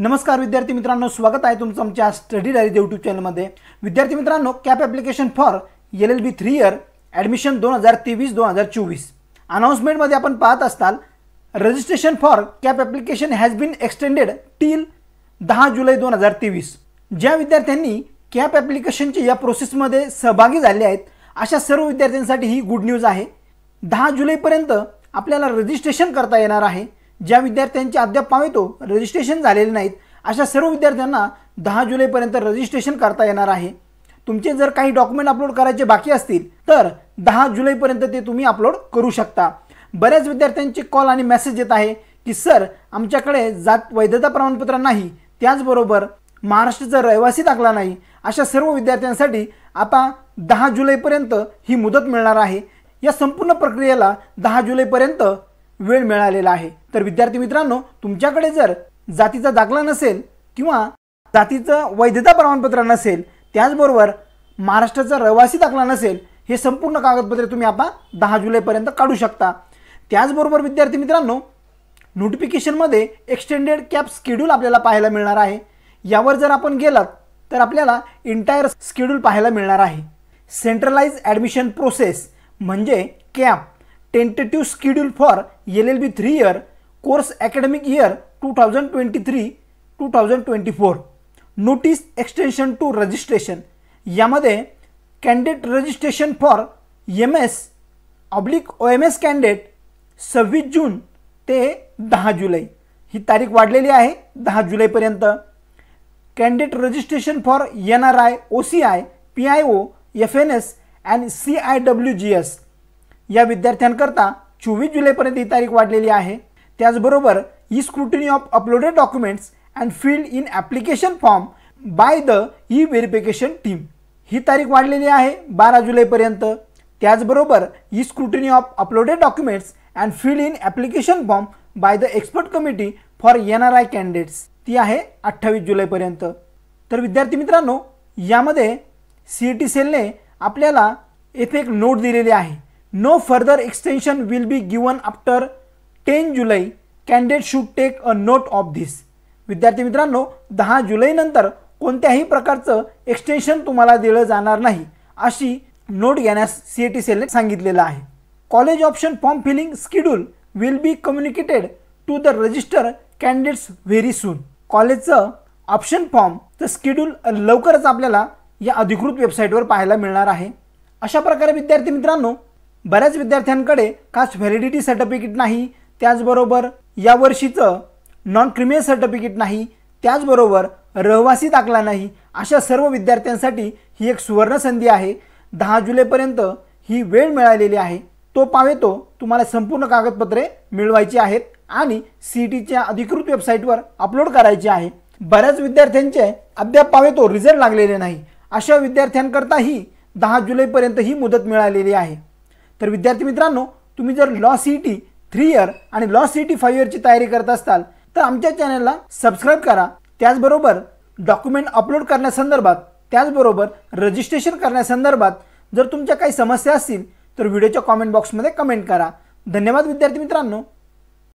नमस्कार विद्यार्थी मित्रांनो स्वागत आहे तुमचं आमच्या स्टडी डायरी यूट्यूब चॅनलमध्ये विद्यार्थी मित्रांनो CAP application for L L B three year admission दोन हजार तेवीस दोन हजार चोवीस अनाऊन्समेंटमध्ये आपण पाहत असताल registration for CAP application has been extended till दहा जुलै दोन हजार तेवीस ज्या विद्यार्थ्यांनी कॅप ॲप्लिकेशनच्या या प्रोसेसमध्ये सहभागी झाले आहेत अशा सर्व विद्यार्थ्यांसाठी ही गुड न्यूज आहे दहा जुलैपर्यंत आपल्याला रजिस्ट्रेशन करता येणार आहे ज्या विद्यार्थ्यांचे अद्याप पावेतो रजिस्ट्रेशन झालेले नाहीत अशा सर्व विद्यार्थ्यांना दहा जुलैपर्यंत रजिस्ट्रेशन करता येणार आहे तुमचे जर काही डॉक्युमेंट अपलोड करायचे बाकी असतील तर दहा जुलैपर्यंत ते तुम्ही अपलोड करू शकता बऱ्याच विद्यार्थ्यांचे कॉल आणि मेसेज येत आहे की सर आमच्याकडे जात वैधता प्रमाणपत्र नाही त्याचबरोबर महाराष्ट्राचा रहिवासी दाखला नाही अशा सर्व विद्यार्थ्यांसाठी आता दहा जुलैपर्यंत ही मुदत मिळणार आहे या संपूर्ण प्रक्रियेला दहा जुलैपर्यंत वेळ मिळालेला आहे तर विद्यार्थी मित्रांनो तुमच्याकडे जर जातीचा दाखला नसेल किंवा जातीचं वैधता प्रमाणपत्र नसेल त्याचबरोबर महाराष्ट्राचा रहिवासी दाखला नसेल हे संपूर्ण कागदपत्रे तुम्ही आता दहा जुलैपर्यंत काढू शकता त्याचबरोबर विद्यार्थी मित्रांनो नोटिफिकेशनमध्ये एक्सटेंडेड कॅप स्केड्यूल आपल्याला पाहायला मिळणार आहे यावर जर आपण गेलात तर आपल्याला इंटायर स्केड्यूल पाहायला मिळणार आहे सेंट्रलाइज ॲडमिशन प्रोसेस म्हणजे CAP tentative schedule for L L B three year course academic year two thousand twenty three two thousand twenty four notice extension to registration यामध्ये candidate registration for M S oblique O M S candidate सव्वीस जून ते दहा जुलै ही तारीख वाढलेली आहे दहा जुलैपर्यंत candidate registration for N R I O C I P I O F N S and C I W G S या विद्यार्थ्यांकरता चोवीस जुलैपर्यंत ही तारीख वाढलेली आहे त्याचबरोबर e scrutiny of uploaded documents and filled in application form by the e verification team ही तारीख वाढलेली आहे बारा जुलैपर्यंत त्याचबरोबर e scrutiny of uploaded documents and filled in application form by the expert committee for N R I candidates ती आहे अठ्ठावीस जुलैपर्यंत तर विद्यार्थी मित्रांनो यामध्ये सी ई टी सेलने आपल्याला येथे एक नोट दिलेली आहे no further extension will be given after ten जुलै candidate should take a note of this विद्यार्थी मित्रांनो दहा जुलैनंतर कोणत्याही प्रकारचं एक्सटेन्शन तुम्हाला दिलं जाणार नाही अशी नोट घेण्यास सी ए टी सेलने सांगितलेलं आहे college option form filling schedule will be communicated to the register candidates very soon कॉलेजचं ऑप्शन फॉर्म तर स्केड्यूल लवकरच आपल्याला या अधिकृत वेबसाईटवर पाहायला मिळणार आहे अशा प्रकारे विद्यार्थी मित्रांनो बऱ्याच विद्यार्थ्यांकडे कास्ट व्हॅलिडिटी सर्टिफिकेट नाही त्याचबरोबर यावर्षीचं नॉन क्रिमिनल सर्टिफिकेट नाही त्याचबरोबर रहिवासी दाखला नाही अशा सर्व विद्यार्थ्यांसाठी ही एक सुवर्ण संधी आहे दहा जुलैपर्यंत ही वेळ मिळालेली आहे तो पावेतो तुम्हाला संपूर्ण कागदपत्रे मिळवायची आहेत आणि सी टीच्या अधिकृत वेबसाईटवर अपलोड करायची आहे बऱ्याच विद्यार्थ्यांचे अद्याप पावेतो रिझल्ट लागलेले नाही अशा विद्यार्थ्यांकरताही दहा जुलैपर्यंत ही मुदत मिळालेली आहे तर विद्यार्थी मित्रांनो तुम्ही जर law C T three year आणि लॉ सी टी फाईव्ह इयरची तयारी करत असताल तर आमच्या चॅनलला सबस्क्राईब करा त्याचबरोबर डॉक्युमेंट अपलोड करण्यासंदर्भात त्याचबरोबर रजिस्ट्रेशन करण्यासंदर्भात जर तुमच्या काही समस्या असतील तर व्हिडिओच्या कॉमेंट बॉक्समध्ये कमेंट करा धन्यवाद विद्यार्थी मित्रांनो